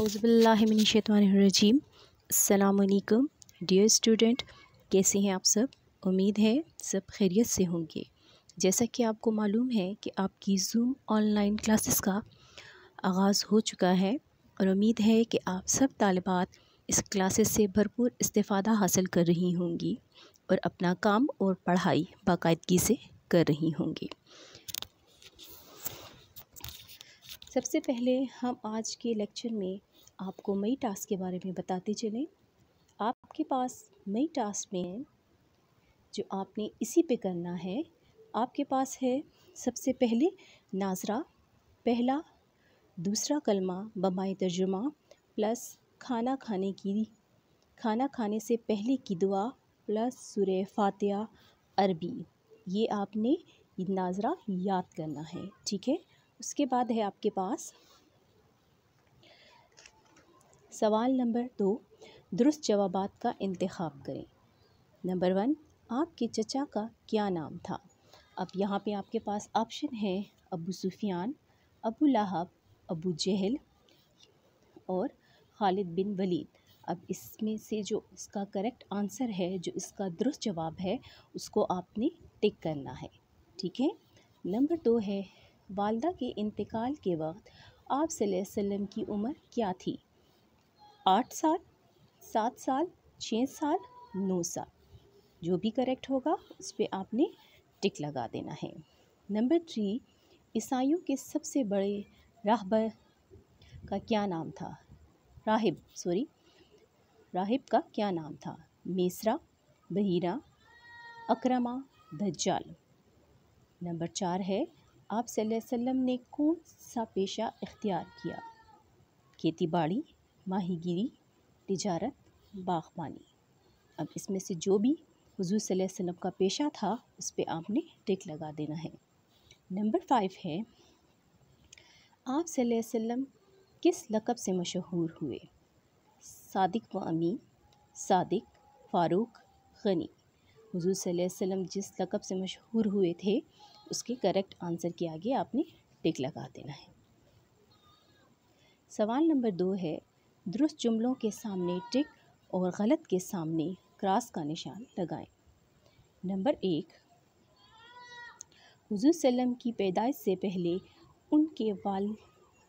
अज़बिल्लाशतवानरजीम अलकुम dear student कैसे हैं आप सब उम्मीद है सब खैरियत से होंगे जैसा कि आपको मालूम है कि आपकी जूम ऑनलाइन क्लासेस का आगाज़ हो चुका है और उम्मीद है कि आप सब तलबात इस क्लासेस से भरपूर इस्तादा हासिल कर रही होंगी और अपना काम और पढ़ाई बाकायदगी से कर रही होंगी सबसे पहले हम आज के लेक्चर में आपको मई टास्क के बारे में बताते चलें आपके पास मई टास्क में जो आपने इसी पे करना है आपके पास है सबसे पहले नाजरा पहला दूसरा कलमा बमाई तर्जुमा प्लस खाना खाने की खाना खाने से पहले की दुआ प्लस सुर फातिया अरबी ये आपने नाजरा याद करना है ठीक है उसके बाद है आपके पास सवाल नंबर दो दुरुस्त जवाब का इंतखब करें नंबर वन आपके चचा का क्या नाम था अब यहाँ पे आपके पास ऑप्शन है अबू सुफियान अबू लाहब अबू जहल और खालिद बिन वलीद अब इसमें से जो इसका करेक्ट आंसर है जो इसका दुरुस्त जवाब है उसको आपने टिक करना है ठीक है नंबर दो है वालदा के इंतकाल के वक्त आप वसल्लम की उम्र क्या थी आठ साल सात साल छः साल नौ साल जो भी करेक्ट होगा उस पर आपने टिक लगा देना है नंबर थ्री ईसाइयों के सबसे बड़े राहबर का क्या नाम था राहिब सॉरी राहिब का क्या नाम था मेसरा बहीरा अक्रमा दज्जाल नंबर चार है आप वसल्लम ने कौन सा पेशा इख्तियार किया खेती बाड़ी माहीगिरी तजारत बागबानी अब इसमें से जो भी हजूर वसल्लम का पेशा था उस पर आपने टिक लगा देना है नंबर फाइव है आप वसल्लम किस लकब से मशहूर हुए सादिक व अमीन सादिक फ़ारूक गनी हजूर वसम जिस लकब से मशहूर हुए थे उसके करेक्ट आंसर के आगे आपने टिक लगा देना है सवाल नंबर दो है दुरुस्त जुमलों के सामने टिक और गलत के सामने क्रॉस का निशान लगाएं नंबर एक हजू सल्लम की पैदाइश से पहले उनके वाल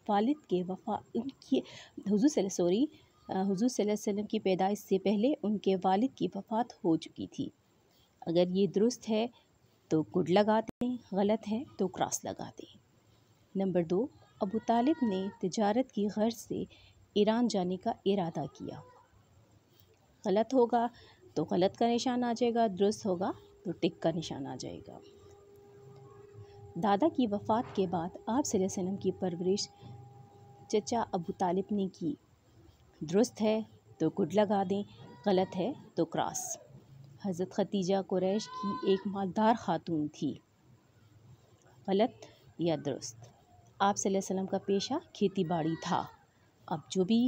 वालिद के वफा उनकी हजू सॉरी हजू वसल्लम की पैदाइश से पहले उनके वालिद की वफ़ात हो चुकी थी अगर ये दुरुस्त है तो गुड लगा दें गलत है तो क्रॉस लगा दें नंबर दो अबू तालिब ने तजारत की गर्ज से ईरान जाने का इरादा किया गलत होगा तो गलत का निशान आ जाएगा दुरुस्त होगा तो टिक का निशान आ जाएगा दादा की वफ़ात के बाद आप सलम की परवरिश चचा अबू तालिब ने की दुरुस्त है तो गुड लगा दें गलत है तो क्रॉस हज़रत खतीजा कुरैश की एक मालदार खातून थी गलत या दुरुस्त आप वसल्लम का पेशा खेती बाड़ी था अब जो भी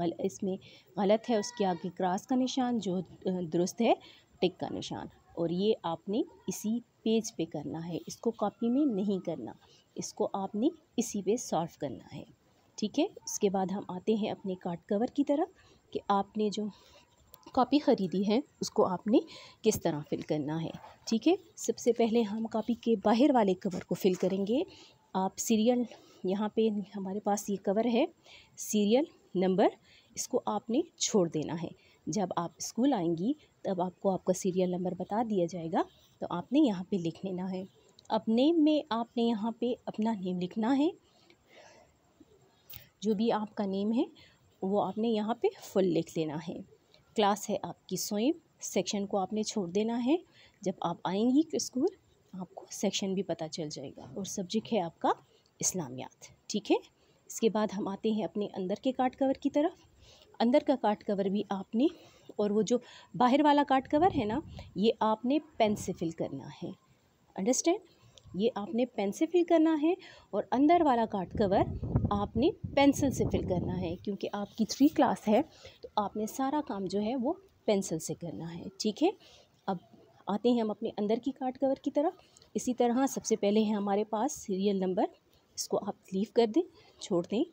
गल, इसमें गलत है उसके आगे क्रॉस का निशान जो दुरुस्त है टिक का निशान और ये आपने इसी पेज पे करना है इसको कॉपी में नहीं करना इसको आपने इसी पे सॉल्व करना है ठीक है उसके बाद हम आते हैं अपने कार्ड कवर की तरफ कि आपने जो कॉपी ख़रीदी है उसको आपने किस तरह फ़िल करना है ठीक है सबसे पहले हम कॉपी के बाहर वाले कवर को फ़िल करेंगे आप सीरियल यहाँ पे हमारे पास ये कवर है सीरियल नंबर इसको आपने छोड़ देना है जब आप स्कूल आएंगी तब आपको आपका सीरियल नंबर बता दिया जाएगा तो आपने यहाँ पे लिख लेना है अब नेम में आपने यहाँ पे अपना नेम लिखना है जो भी आपका नेम है वो आपने यहाँ पे फुल लिख लेना है क्लास है आपकी स्वयं सेक्शन को आपने छोड़ देना है जब आप आएंगी स्कूल आपको सेक्शन भी पता चल जाएगा और सब्जेक्ट है आपका इस्लामियात ठीक है इसके बाद हम आते हैं अपने अंदर के कार्ड कवर की तरफ अंदर का कार्ड कवर भी आपने और वो जो बाहर वाला कार्ड कवर है ना ये आपने पेन से फिल करना है अंडरस्टैंड ये आपने पेन से फिल करना है और अंदर वाला कार्ड कवर आपने पेंसिल से फिल करना है क्योंकि आपकी थ्री क्लास है तो आपने सारा काम जो है वो पेंसिल से करना है ठीक है अब आते हैं हम अपने अंदर की कार्ड कवर की तरफ इसी तरह सबसे पहले है हमारे पास सीरियल नंबर इसको आप लीव कर दें छोड़ दें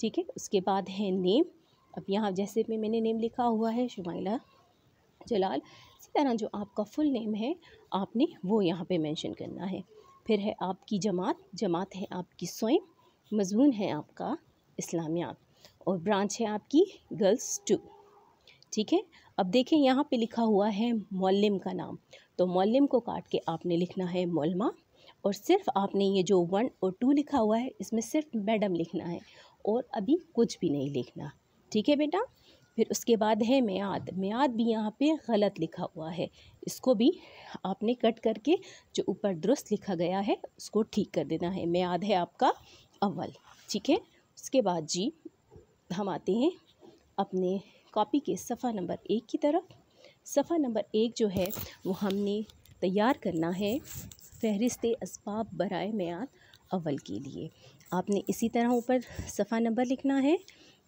ठीक है उसके बाद है नेम अब यहाँ जैसे में मैंने नेम लिखा हुआ है शुमाइला जलाल इसी तरह जो आपका फुल नेम है आपने वो यहाँ पे मेंशन करना है फिर है आपकी जमात जमात है आपकी स्वयं मजमून है आपका इस्लामियात और ब्रांच है आपकी गर्ल्स टू ठीक है अब देखें यहाँ पे लिखा हुआ है मौलम का नाम तो मौलम को काट के आपने लिखना है मौलमा और सिर्फ आपने ये जो वन और टू लिखा हुआ है इसमें सिर्फ मैडम लिखना है और अभी कुछ भी नहीं लिखना ठीक है बेटा फिर उसके बाद है म्याद म्याद भी यहाँ पे गलत लिखा हुआ है इसको भी आपने कट करके जो ऊपर दुरुस्त लिखा गया है उसको ठीक कर देना है म्याद है आपका अव्वल ठीक है उसके बाद जी हम आते हैं अपने कॉपी के सफ़ा नंबर एक की तरफ सफ़ा नंबर एक जो है वो हमने तैयार करना है फहरिस्त इसबाब बरए म्याद अव्वल के लिए आपने इसी तरह ऊपर सफ़ा नंबर लिखना है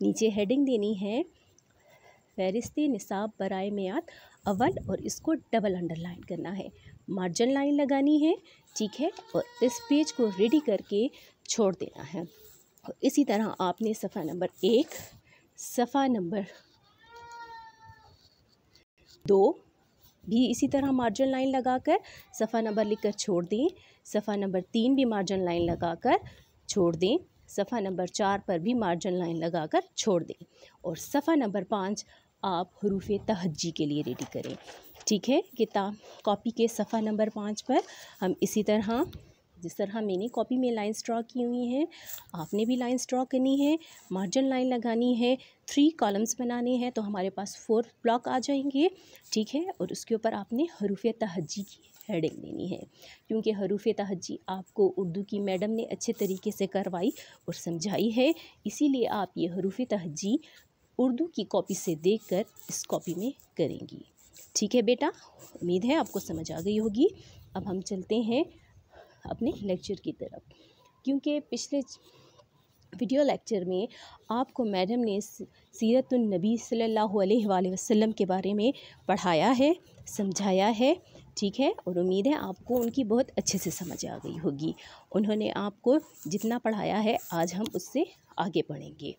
नीचे हेडिंग देनी है फहरिस्त निसाब बरए मैत अवल और इसको डबल अंडरलाइन करना है मार्जिन लाइन लगानी है ठीक है और इस पेज को रेडी करके छोड़ देना है और इसी तरह आपने सफ़ा नंबर एक सफ़ा नंबर दो भी इसी तरह मार्जिन लाइन लगाकर सफ़ा नंबर लिखकर छोड़ दें सफ़ा नंबर तीन भी मार्जिन लाइन लगाकर छोड़ दें सफ़ा नंबर चार पर भी मार्जिन लाइन लगाकर छोड़ दें और सफ़ा नंबर पाँच आप हरूफ तहजी के लिए रेडी करें ठीक है किताब कॉपी के सफ़ा नंबर पाँच पर हम इसी तरह जिस तरह मैंने कॉपी में लाइन्स ड्रॉ की हुई हैं आपने भी लाइन्स ड्रॉ करनी है मार्जिन लाइन लगानी है थ्री कॉलम्स बनाने हैं तो हमारे पास फोर ब्लॉक आ जाएंगे ठीक है और उसके ऊपर आपने हरूफ तहजी की हेडिंग देनी है क्योंकि हरूफ तहजी आपको उर्दू की मैडम ने अच्छे तरीके से करवाई और समझाई है इसीलिए आप ये हरूफ तहजी उर्दू की कॉपी से देखकर इस कॉपी में करेंगी ठीक है बेटा उम्मीद है आपको समझ आ गई होगी अब हम चलते हैं अपने लेक्चर की तरफ क्योंकि पिछले वीडियो लेक्चर में आपको मैडम ने सीरतुलनबी सल्लल्लाहु अलैहि वसल्लम के बारे में पढ़ाया है समझाया है ठीक है और उम्मीद है आपको उनकी बहुत अच्छे से समझ आ गई होगी उन्होंने आपको जितना पढ़ाया है आज हम उससे आगे बढ़ेंगे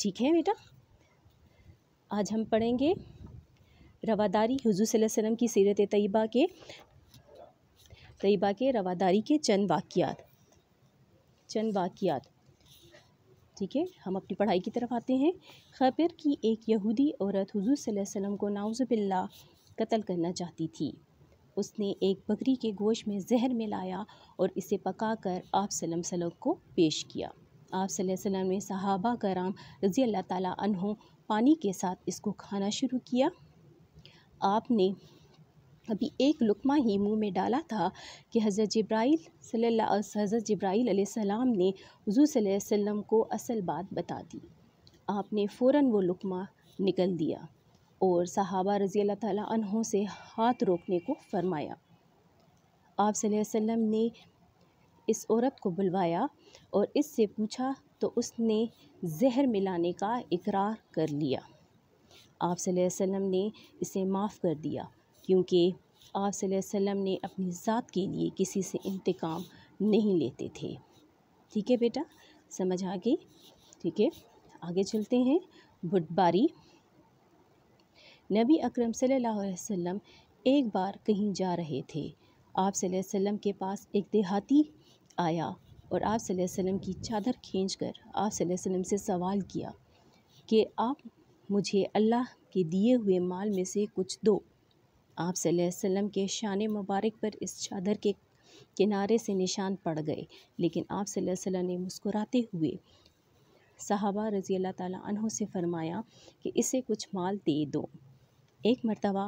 ठीक है बेटा आज हम पढ़ेंगे रवादारी हजू वसम की सीरत तयबा के तयबा के रवादारी के चंद वाक़ात चंद वाक़ात ठीक है हम अपनी पढ़ाई की तरफ आते हैं खबर की एक यहूदी औरत हजू वसम को नाउज़बिल्ला कत्ल करना चाहती थी उसने एक बकरी के गोश्त में जहर मिलाया और इसे पकाकर आप सलम सलम को पेश किया आप सल्लल्लाहु अलैहि वसल्लम ने सहाबा कराम रज़ी अल्लाह ताला पानी के साथ इसको खाना शुरू किया आपने अभी एक लुकमा ही मुंह में डाला था कि हज़रत जब्राइल हज़रत जब्राइल सलाम ने हजू सल्लम को असल बात बता दी आपने फ़ौर वो लुकमा निकल दिया और सहाबा रज़ी अल्लाह तहों से हाथ रोकने को फरमाया आप वसल्लम ने इस औरत को बुलवाया और इससे पूछा तो उसने जहर मिलाने का इकरार कर लिया आप वसम ने इसे माफ़ कर दिया क्योंकि आप वसम ने अपनी ज़ात के लिए किसी से इंतकाम नहीं लेते थे ठीक है बेटा समझ आ गई ठीक है आगे चलते हैं बुटबारी नबी अकरम सल्लल्लाहु अलैहि वसल्लम एक बार कहीं जा रहे थे आप सल्लल्लाहु अलैहि वसल्लम के पास एक देहाती आया और आप वसल्लम की चादर खींच कर आप वसल्लम से सवाल किया कि आप मुझे अल्लाह के दिए हुए माल में से कुछ दो आप वसल्लम के शान मुबारक पर इस चादर के किनारे से निशान पड़ गए लेकिन आप वसल्लम ने मुस्कुराते हुए साहबा रज़ी अल्लाह तहों से फ़रमाया कि इसे कुछ माल दे दो एक मरतबा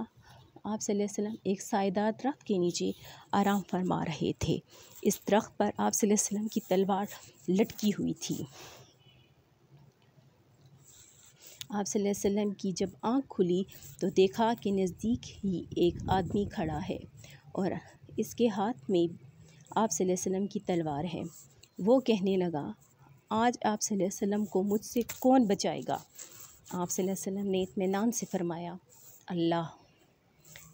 आप सल्लम एक सायदार दरख्त के नीचे आराम फरमा रहे थे इस दरख्त पर आप सल्लम की तलवार लटकी हुई थी आप सल्लम की जब आंख खुली तो देखा कि नज़दीक ही एक आदमी खड़ा है और इसके हाथ में आप सल्लम की तलवार है वो कहने लगा आज आप सल्लम को मुझसे कौन बचाएगा आप सल्लम ने इतमान से फरमाया अल्लाह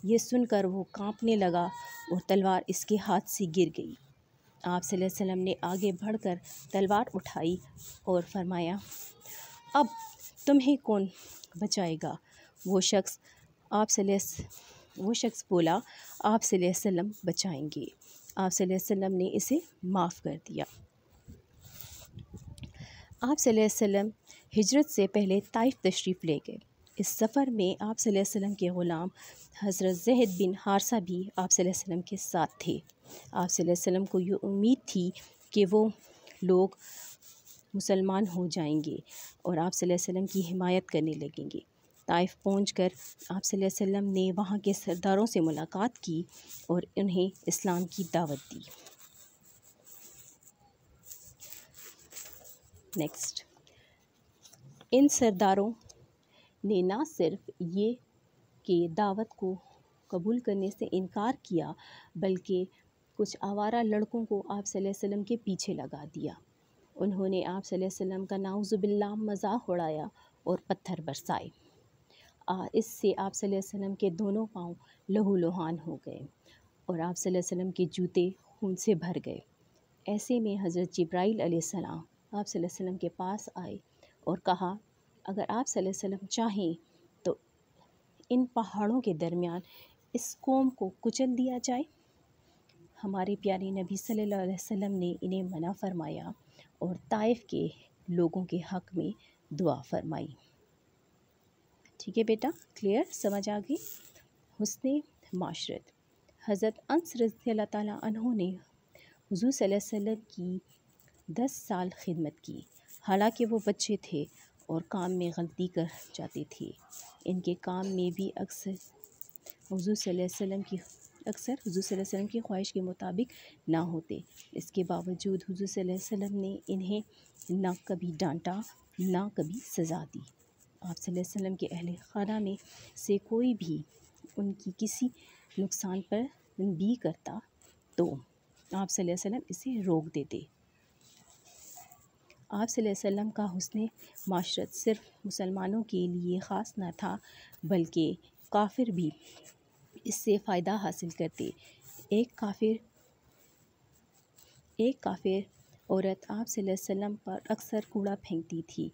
ये सुनकर वो कांपने लगा और तलवार इसके हाथ से गिर गई आप वसल्लम ने आगे बढ़कर तलवार उठाई और फरमाया अब तुम्हें कौन बचाएगा वो शख्स आप वो शख्स बोला आप वसल्लम बचाएंगे आप वसल्लम ने इसे माफ़ कर दिया आप वसल्लम हिजरत से पहले ताइफ तशरीफ़ ले गए इस सफ़र में आप वसल्लम के ग़ुलाम हज़रत जहद बिन हारसा भी आप वसल्लम के साथ थे आप वसल्लम को ये उम्मीद थी कि वो लोग मुसलमान हो जाएंगे और आप वसल्लम की हिमायत करने लगेंगे ताइफ पहुँच कर आप वसल्लम ने वहाँ के सरदारों से मुलाकात की और उन्हें इस्लाम की दावत दी नेक्स्ट इन सरदारों ने ना सिर्फ ये कि दावत को कबूल करने से इनकार किया बल्कि कुछ आवारा लड़कों को आप वसल्लम के पीछे लगा दिया उन्होंने आप वसल्लम का नाउज़बिल्ला मजाक उड़ाया और पत्थर बरसाए इससे आप वसल्लम के दोनों पाँव लहूलुहान हो गए और आप वसल्लम के जूते खून से भर गए ऐसे में हज़रत जब्राईल सलाम आप वसल्लम के पास आए और कहा अगर आप सल्लम चाहें तो इन पहाड़ों के दरमियान इस कौम को कुचल दिया जाए हमारे प्यारे नबी सल्लल्लाहु अलैहि वसल्लम ने इन्हें मना फरमाया और ताइफ के लोगों के हक़ में दुआ फरमाई ठीक है बेटा क्लियर समझ आ गई हुसन माशरत हज़रत अंस रजी अल्लाह तहों ने हजू वसल्लम की दस साल खिदमत की हालांकि वो बच्चे थे और काम में गलती कर जाते थे इनके काम में भी अक्सर हजू की अक्सर हजू वसम की ख्वाहिश के मुताबिक ना होते इसके बावजूद हजू वसम ने इन्हें ना कभी डांटा ना कभी सज़ा दी आप वसम के अहल खाना में से कोई भी उनकी किसी नुकसान पर भी करता तो आप वसम इसे रोक देते आप वसल्लम का हसन माशरत सिर्फ़ मुसलमानों के लिए ख़ास न था बल्कि काफिर भी इससे फ़ायदा हासिल करते एक काफिर एक काफिर औरत आप वसल्लम पर अक्सर कूड़ा फेंकती थी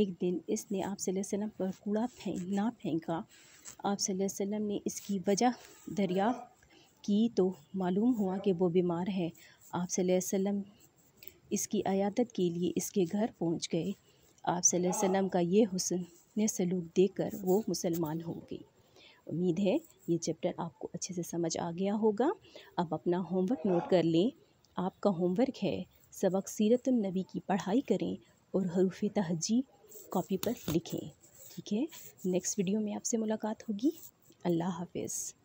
एक दिन इसने आप वसल्लम पर कूड़ा फेंक ना फेंका आप वसल्लम ने इसकी वजह दरिया की तो मालूम हुआ कि वो बीमार है आप इसकी अयादत के लिए इसके घर पहुंच गए आप सल्लम का ये हुसन सलूक देकर वो मुसलमान हो गई उम्मीद है ये चैप्टर आपको अच्छे से समझ आ गया होगा अब अपना होमवर्क नोट कर लें आपका होमवर्क है सबक सीरत की पढ़ाई करें और हरूफ तहजी कॉपी पर लिखें ठीक है नेक्स्ट वीडियो में आपसे मुलाकात होगी अल्लाह हाफिज़